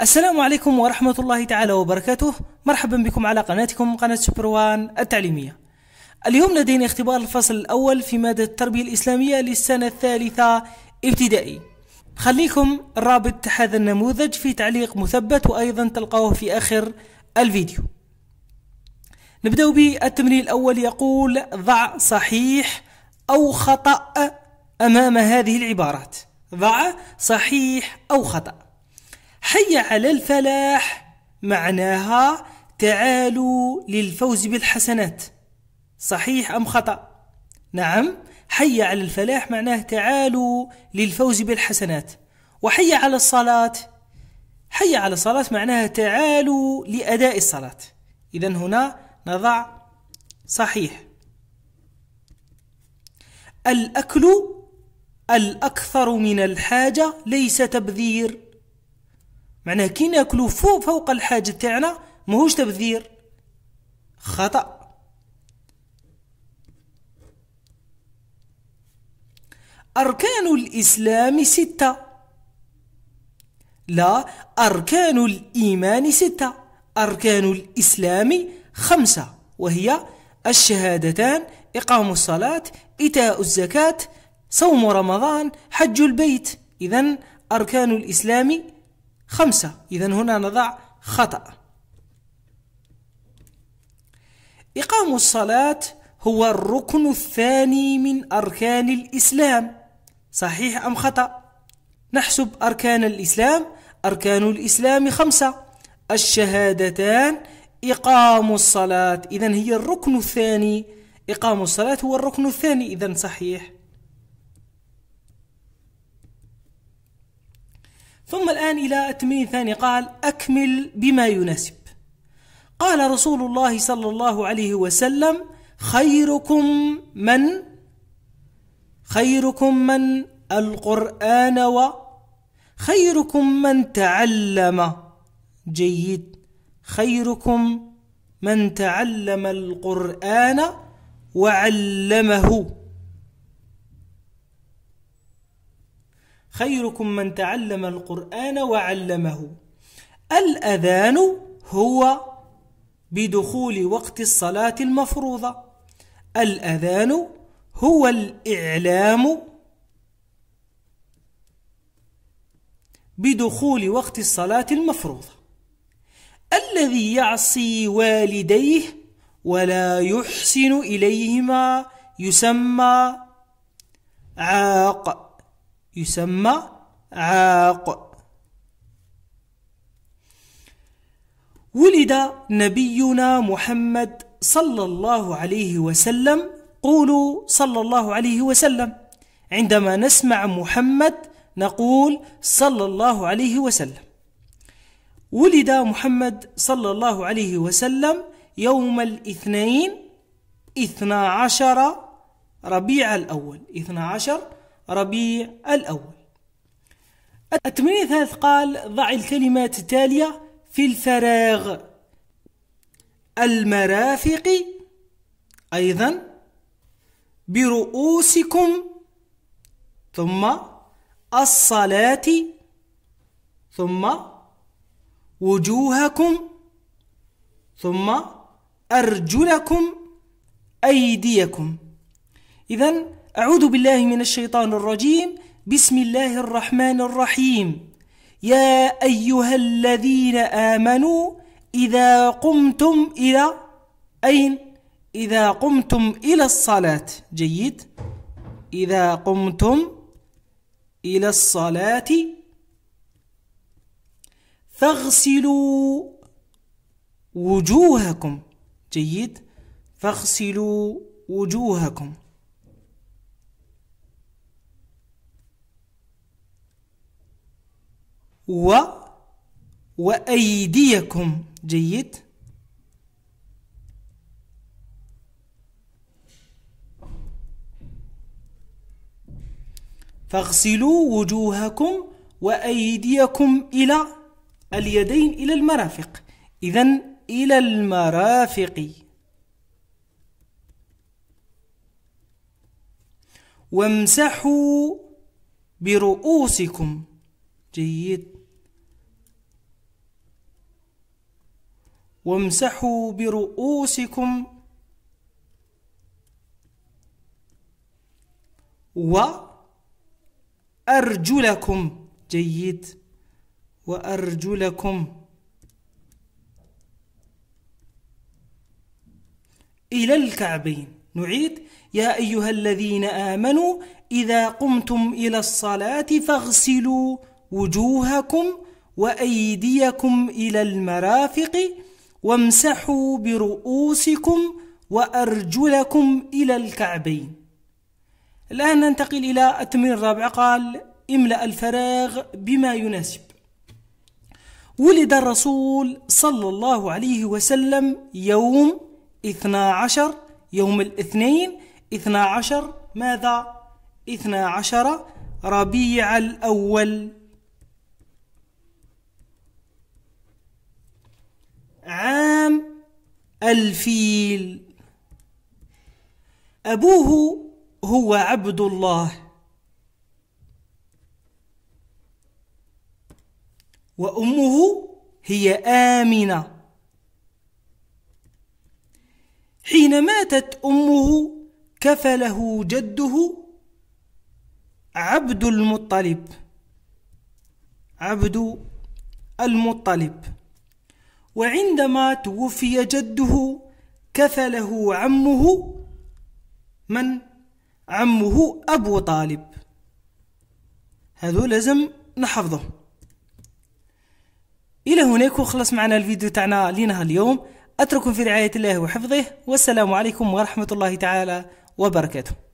السلام عليكم ورحمة الله تعالى وبركاته مرحبا بكم على قناتكم قناة سوبروان التعليمية اليوم لدينا اختبار الفصل الأول في مادة التربية الإسلامية للسنة الثالثة ابتدائي خليكم رابط هذا النموذج في تعليق مثبت وأيضا تلقاوه في آخر الفيديو نبدأ بالتمرين الأول يقول ضع صحيح أو خطأ أمام هذه العبارات ضع صحيح أو خطأ حي على الفلاح معناها تعالوا للفوز بالحسنات صحيح أم خطأ؟ نعم حي على الفلاح معناه تعالوا للفوز بالحسنات وحي على الصلاة حي على الصلاة معناها تعالوا لأداء الصلاة إذا هنا نضع صحيح الأكل الأكثر من الحاجة ليس تبذير معناها كي ناكلو فوق فوق الحاجة تاعنا ماهوش تبذير خطأ أركان الإسلام ستة لا أركان الإيمان ستة أركان الإسلام خمسة وهي الشهادتان إقام الصلاة إيتاء الزكاة صوم رمضان حج البيت إذا أركان الإسلام خمسة إذا هنا نضع خطأ إقام الصلاة هو الركن الثاني من أركان الإسلام صحيح أم خطأ؟ نحسب أركان الإسلام أركان الإسلام خمسة الشهادتان إقام الصلاة إذا هي الركن الثاني إقام الصلاة هو الركن الثاني إذا صحيح ثم الآن إلى التمرين الثاني قال أكمل بما يناسب قال رسول الله صلى الله عليه وسلم خيركم من خيركم من القرآن و خيركم من تعلم جيد خيركم من تعلم القرآن وعلمه خيركم من تعلم القرآن وعلمه الأذان هو بدخول وقت الصلاة المفروضة الأذان هو الإعلام بدخول وقت الصلاة المفروضة الذي يعصي والديه ولا يحسن إليهما يسمى عاق يسمى عاق ولد نبينا محمد صلى الله عليه وسلم قولوا صلى الله عليه وسلم عندما نسمع محمد نقول صلى الله عليه وسلم ولد محمد صلى الله عليه وسلم يوم الاثنين اثنا عشر ربيع الأول اثنا عشر ربيع الأول التمرين الثالث قال ضع الكلمات التالية في الفراغ المرافق أيضا برؤوسكم ثم الصلاة ثم وجوهكم ثم أرجلكم أيديكم إذا أعوذ بالله من الشيطان الرجيم بسم الله الرحمن الرحيم يا أيها الذين آمنوا إذا قمتم إلى أين؟ إذا قمتم إلى الصلاة جيد إذا قمتم إلى الصلاة فاغسلوا وجوهكم جيد فاغسلوا وجوهكم و وأيديكم جيد فاغسلوا وجوهكم وأيديكم إلى اليدين إلى المرافق إذا إلى المرافق وامسحوا برؤوسكم جيد وامسحوا برؤوسكم وأرجلكم جيد وأرجلكم إلى الكعبين نعيد يا أيها الذين آمنوا إذا قمتم إلى الصلاة فاغسلوا وجوهكم وأيديكم إلى المرافق وامسحوا برؤوسكم وأرجلكم إلى الكعبين الآن ننتقل إلى التمرين الرابع قال املأ الفراغ بما يناسب ولد الرسول صلى الله عليه وسلم يوم 12 يوم الاثنين 12 ماذا؟ 12 ربيع الأول عام الفيل أبوه هو عبد الله وأمه هي آمنة حين ماتت أمه كفله جده عبد المطلب عبد المطلب وعندما توفي جده كفله عمه من عمه أبو طالب هذا لازم نحفظه إلى هناك وخلص معنا الفيديو تاعنا لنهار اليوم أترككم في رعاية الله وحفظه والسلام عليكم ورحمة الله تعالى وبركاته